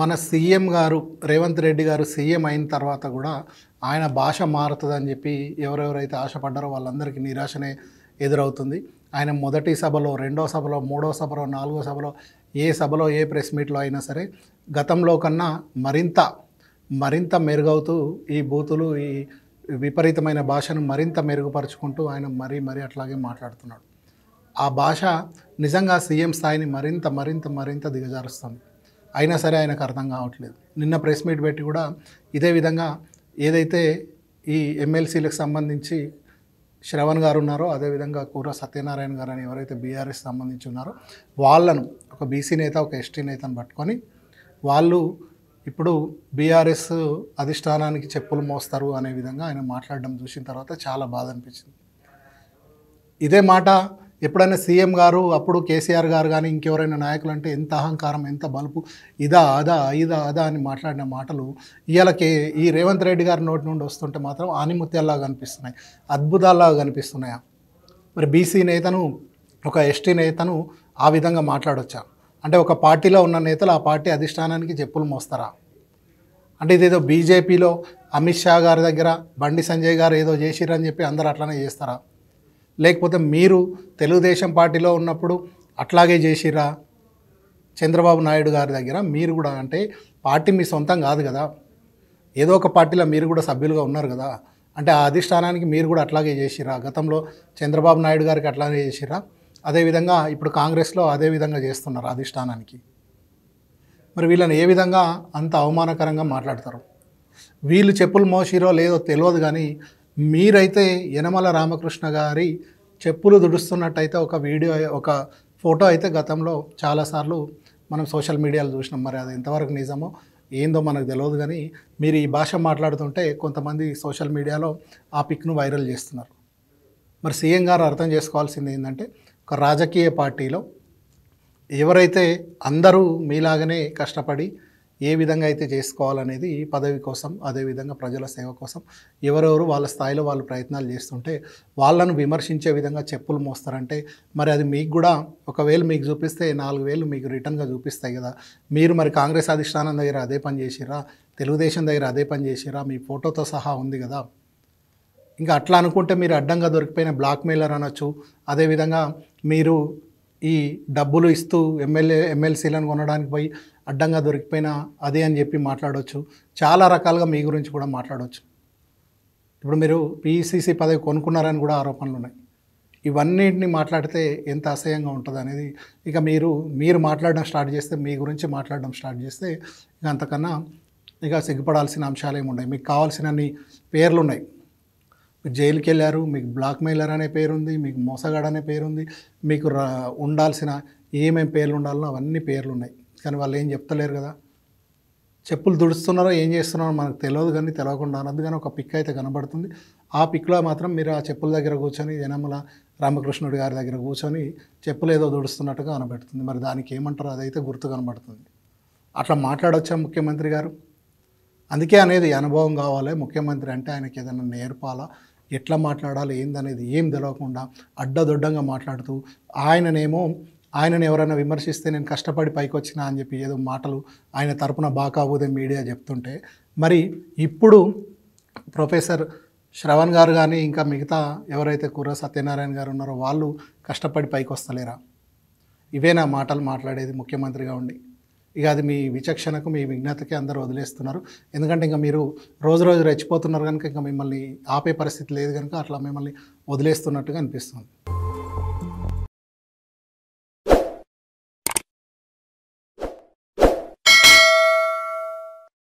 మన సీఎం గారు రేవంత్ రెడ్డి గారు సీఎం అయిన తర్వాత కూడా ఆయన భాష మారుతుందని చెప్పి ఎవరెవరైతే ఆశపడ్డారో వాళ్ళందరికీ నిరాశనే ఎదురవుతుంది ఆయన మొదటి సభలో రెండో సభలో మూడో సభలో నాలుగో సభలో ఏ సభలో ఏ ప్రెస్ మీట్లో అయినా సరే గతంలో కన్నా మరింత మరింత మెరుగవుతూ ఈ బూతులు ఈ విపరీతమైన భాషను మరింత మెరుగుపరుచుకుంటూ ఆయన మరీ మరీ అట్లాగే మాట్లాడుతున్నాడు ఆ భాష నిజంగా సీఎం స్థాయిని మరింత మరింత మరింత దిగజారుస్తుంది అయినా సరే ఆయనకు అర్థం కావట్లేదు నిన్న ప్రెస్ మీట్ పెట్టి కూడా ఇదే విధంగా ఏదైతే ఈ ఎమ్మెల్సీలకు సంబంధించి శ్రవణ్ గారు ఉన్నారో అదేవిధంగా కూర సత్యనారాయణ గారు అని ఎవరైతే బీఆర్ఎస్ సంబంధించి ఉన్నారో వాళ్ళను ఒక బీసీ నేత ఒక ఎస్టీ నేతను పట్టుకొని వాళ్ళు ఇప్పుడు బీఆర్ఎస్ అధిష్టానానికి చెప్పులు మోస్తారు అనే విధంగా ఆయన మాట్లాడడం చూసిన తర్వాత చాలా బాధ అనిపించింది ఇదే మాట ఎప్పుడైనా సీఎం గారు అప్పుడు కేసీఆర్ గారు కానీ ఇంకెవరైనా నాయకులు అంటే ఎంత అహంకారం ఎంత బలుపు ఇదా అదా ఇదా అదా అని మాట్లాడిన మాటలు ఇవాళకి ఈ రేవంత్ రెడ్డి గారి నోటి నుండి వస్తుంటే మాత్రం ఆనిముత్యాల్లా కనిపిస్తున్నాయి అద్భుతాల్లా కనిపిస్తున్నాయా మరి బీసీ నేతను ఒక ఎస్టీ నేతను ఆ విధంగా మాట్లాడొచ్చా అంటే ఒక పార్టీలో ఉన్న నేతలు ఆ పార్టీ అధిష్టానానికి చెప్పులు మోస్తారా అంటే ఇదేదో బీజేపీలో అమిత్ షా గారి దగ్గర బండి సంజయ్ గారు ఏదో చేసిరని చెప్పి అందరూ అట్లానే చేస్తారా లేకపోతే మీరు తెలుగుదేశం పార్టీలో ఉన్నప్పుడు అట్లాగే చేసిరా చంద్రబాబు నాయుడు గారి దగ్గర మీరు కూడా అంటే పార్టీ మీ సొంతం కాదు కదా ఏదో ఒక పార్టీలో మీరు కూడా సభ్యులుగా ఉన్నారు కదా అంటే ఆ అధిష్టానానికి మీరు కూడా అట్లాగే చేసిరా గతంలో చంద్రబాబు నాయుడు గారికి అట్లాగే చేసిరా అదేవిధంగా ఇప్పుడు కాంగ్రెస్లో అదే విధంగా చేస్తున్నారు అధిష్టానానికి మరి వీళ్ళని ఏ విధంగా అంత అవమానకరంగా మాట్లాడతారు వీళ్ళు చెప్పులు మోసిరో లేదో తెలియదు కానీ మీరైతే యనమల రామకృష్ణ గారి చెప్పులు దుడుస్తున్నట్టయితే ఒక వీడియో ఒక ఫోటో అయితే గతంలో చాలాసార్లు మనం సోషల్ మీడియాలో చూసినాం మరి అది ఎంతవరకు నిజమో ఏందో మనకు తెలియదు కానీ మీరు ఈ భాష మాట్లాడుతుంటే కొంతమంది సోషల్ మీడియాలో ఆ పిక్ను వైరల్ చేస్తున్నారు మరి సీఎం గారు అర్థం చేసుకోవాల్సింది ఏంటంటే ఒక రాజకీయ పార్టీలో ఎవరైతే అందరూ మీలాగనే కష్టపడి ఏ విధంగా అయితే చేసుకోవాలనేది పదవి కోసం అదేవిధంగా ప్రజల సేవ కోసం ఎవరెవరు వాళ్ళ స్థాయిలో వాళ్ళు ప్రయత్నాలు చేస్తుంటే వాళ్ళను విమర్శించే విధంగా చెప్పులు మోస్తారంటే మరి అది మీకు కూడా ఒకవేళ మీకు చూపిస్తే నాలుగు వేలు మీకు రిటర్న్గా చూపిస్తాయి కదా మీరు మరి కాంగ్రెస్ అధిష్టానం దగ్గర అదే పని చేసిరా తెలుగుదేశం దగ్గర అదే పని చేసిరా మీ ఫోటోతో సహా ఉంది కదా ఇంకా అట్లా అనుకుంటే మీరు అడ్డంగా దొరికిపోయిన బ్లాక్మెయిలర్ అనొచ్చు అదేవిధంగా మీరు ఈ డబ్బులు ఇస్తూ ఎమ్మెల్యే ఎమ్మెల్సీలను కొనడానికి పోయి అడ్డంగా దొరికిపోయినా అదే అని చెప్పి మాట్లాడవచ్చు చాలా రకాలుగా మీ గురించి కూడా మాట్లాడవచ్చు ఇప్పుడు మీరు పీసీసీ పదవి కొనుక్కున్నారని కూడా ఆరోపణలు ఉన్నాయి ఇవన్నింటినీ మాట్లాడితే ఎంత అసహ్యంగా ఉంటుంది అనేది ఇక మీరు మీరు మాట్లాడడం స్టార్ట్ చేస్తే మీ గురించి మాట్లాడడం స్టార్ట్ చేస్తే ఇక అంతకన్నా ఇక సిగ్గుపడాల్సిన అంశాలు ఏమి ఉన్నాయి మీకు కావాల్సినన్ని పేర్లు ఉన్నాయి మీరు జైలుకి వెళ్ళారు మీకు బ్లాక్మెయిలర్ అనే పేరుంది మీకు మోసగాడు అనే పేరుంది మీకు ఉండాల్సిన ఏమేమి పేర్లు ఉండాలో అవన్నీ పేర్లు ఉన్నాయి కానీ వాళ్ళు ఏం చెప్తలేరు కదా చెప్పులు దుడుస్తున్నారో ఏం చేస్తున్నారో మనకు తెలియదు కానీ తెలియకుండా అన్నది కానీ ఒక పిక్ అయితే కనబడుతుంది ఆ పిక్లో మాత్రం మీరు ఆ చెప్పుల దగ్గర కూర్చొని జనమల రామకృష్ణుడి గారి దగ్గర కూర్చొని చెప్పులు ఏదో దుడుస్తున్నట్టుగా కనబడుతుంది మరి దానికి ఏమంటారు అదైతే గుర్తు కనబడుతుంది అట్లా మాట్లాడొచ్చా ముఖ్యమంత్రి గారు అందుకే అనేది అనుభవం కావాలి ముఖ్యమంత్రి అంటే ఆయనకి ఏదైనా నేర్పాలా ఎట్లా మాట్లాడాలి ఏందనేది ఏం తెలియకుండా అడ్డదొడ్డంగా మాట్లాడుతూ ఆయననేమో ఆయనను ఎవరైనా విమర్శిస్తే నేను కష్టపడి పైకి వచ్చినా అని చెప్పి ఏదో మాటలు ఆయన తరపున బాకాబోదే మీడియా చెప్తుంటే మరి ఇప్పుడు ప్రొఫెసర్ శ్రవణ్ గారు కానీ ఇంకా మిగతా ఎవరైతే కుర్ర సత్యనారాయణ గారు ఉన్నారో వాళ్ళు కష్టపడి పైకి వస్తలేరా ఇవే నా మాటలు మాట్లాడేది ముఖ్యమంత్రిగా ఉండి ఇక అది మీ విచక్షణకు మీ విజ్ఞతకి అందరూ వదిలేస్తున్నారు ఎందుకంటే ఇంకా మీరు రోజు రోజు రెచ్చిపోతున్నారు కనుక ఇంకా మిమ్మల్ని ఆపే పరిస్థితి లేదు కనుక అట్లా మిమ్మల్ని వదిలేస్తున్నట్టుగా అనిపిస్తుంది